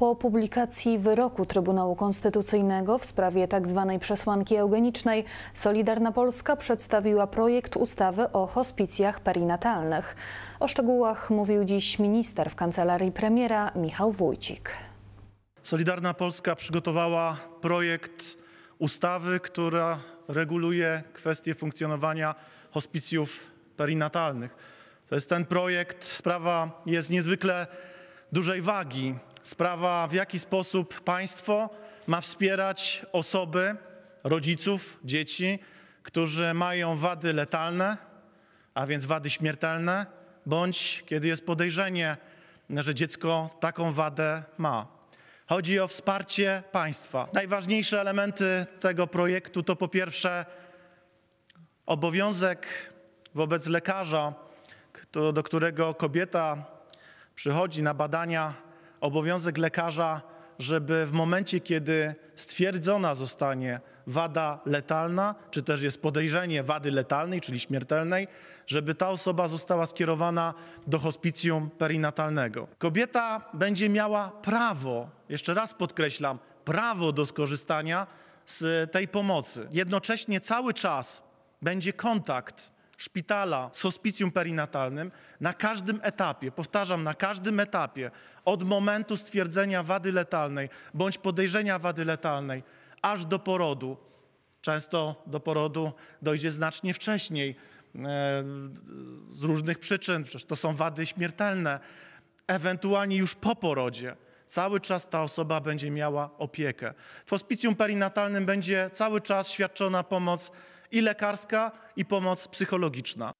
Po publikacji wyroku Trybunału Konstytucyjnego w sprawie tzw. Tak przesłanki eugenicznej Solidarna Polska przedstawiła projekt ustawy o hospicjach perinatalnych. O szczegółach mówił dziś minister w kancelarii premiera Michał Wójcik. Solidarna Polska przygotowała projekt ustawy, która reguluje kwestie funkcjonowania hospicjów perinatalnych. To jest ten projekt. Sprawa jest niezwykle dużej wagi sprawa w jaki sposób państwo ma wspierać osoby, rodziców, dzieci, którzy mają wady letalne, a więc wady śmiertelne, bądź kiedy jest podejrzenie, że dziecko taką wadę ma. Chodzi o wsparcie państwa. Najważniejsze elementy tego projektu to po pierwsze obowiązek wobec lekarza, do którego kobieta przychodzi na badania obowiązek lekarza, żeby w momencie, kiedy stwierdzona zostanie wada letalna, czy też jest podejrzenie wady letalnej, czyli śmiertelnej, żeby ta osoba została skierowana do hospicjum perinatalnego. Kobieta będzie miała prawo, jeszcze raz podkreślam, prawo do skorzystania z tej pomocy. Jednocześnie cały czas będzie kontakt szpitala z hospicjum perinatalnym na każdym etapie, powtarzam, na każdym etapie, od momentu stwierdzenia wady letalnej bądź podejrzenia wady letalnej, aż do porodu. Często do porodu dojdzie znacznie wcześniej e, z różnych przyczyn, przecież to są wady śmiertelne. Ewentualnie już po porodzie cały czas ta osoba będzie miała opiekę. W hospicjum perinatalnym będzie cały czas świadczona pomoc i lekarska, i pomoc psychologiczna.